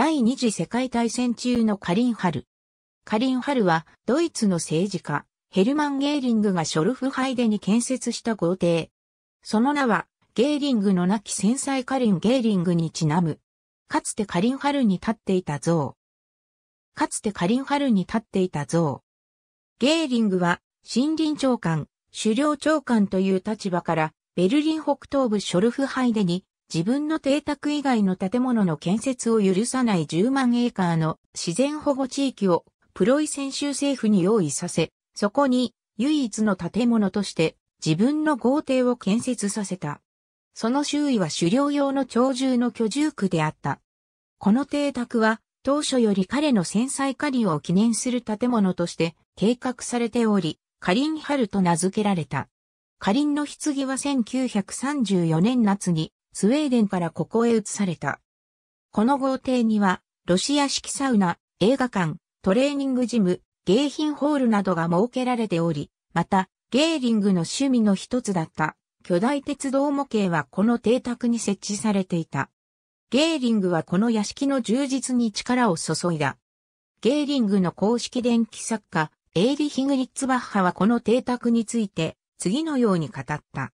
第二次世界大戦中のカリンハル。カリンハルは、ドイツの政治家、ヘルマン・ゲーリングがショルフハイデに建設した豪邸。その名は、ゲーリングの亡き戦災カリン・ゲーリングにちなむ。かつてカリンハルに立っていた像。かつてカリンハルに立っていた像。ゲーリングは、森林長官、狩猟長官という立場から、ベルリン北東部ショルフハイデに自分の邸宅以外の建物の建設を許さない10万エーカーの自然保護地域をプロイセン州政府に用意させ、そこに唯一の建物として自分の豪邸を建設させた。その周囲は狩猟用の鳥獣の居住区であった。この邸宅は当初より彼の戦災狩りを記念する建物として計画されており、カリンハルと名付けられた。カリンの棺は1934年夏にスウェーデンからここへ移された。この豪邸には、ロシア式サウナ、映画館、トレーニングジム、迎賓ホールなどが設けられており、また、ゲーリングの趣味の一つだった巨大鉄道模型はこの邸宅に設置されていた。ゲーリングはこの屋敷の充実に力を注いだ。ゲーリングの公式電気作家、エイリヒグリッツバッハはこの邸宅について次のように語った。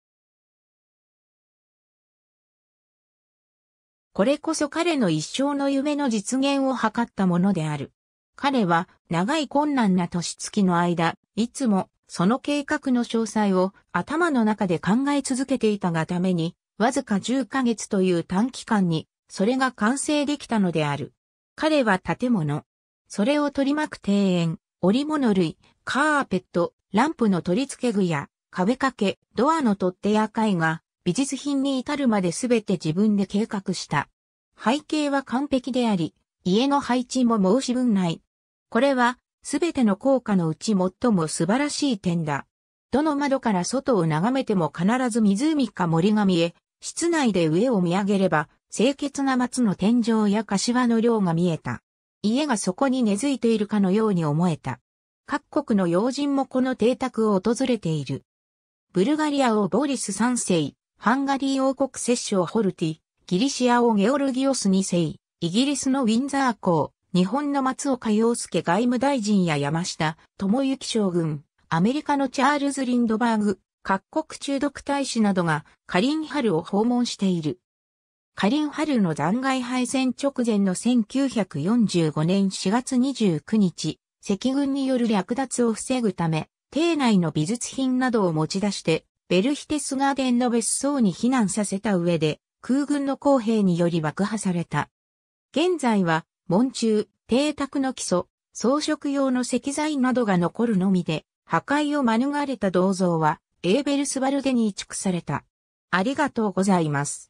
これこそ彼の一生の夢の実現を図ったものである。彼は長い困難な年月の間、いつもその計画の詳細を頭の中で考え続けていたがために、わずか10ヶ月という短期間に、それが完成できたのである。彼は建物。それを取り巻く庭園、織物類、カーペット、ランプの取り付け具や、壁掛け、ドアの取っ手や絵画、美術品に至るまで全て自分で計画した。背景は完璧であり、家の配置も申し分ない。これは、全ての効果のうち最も素晴らしい点だ。どの窓から外を眺めても必ず湖か森が見え、室内で上を見上げれば、清潔な松の天井や柏の量が見えた。家がそこに根付いているかのように思えた。各国の要人もこの邸宅を訪れている。ブルガリア王ボリス3世、ハンガリー王国摂政ホルティ、ギリシア王ゲオルギオス2世、イギリスのウィンザー公、日本の松岡洋介外務大臣や山下、智之将軍、アメリカのチャールズ・リンドバーグ、各国中毒大使などがカリンハルを訪問している。カリンハルの残骸敗戦直前の1945年4月29日、赤軍による略奪を防ぐため、邸内の美術品などを持ち出して、ベルヒテスガーデンの別荘に避難させた上で、空軍の公兵により爆破された。現在は、門中、邸宅の基礎、装飾用の石材などが残るのみで、破壊を免れた銅像は、エーベルスバルデに移築された。ありがとうございます。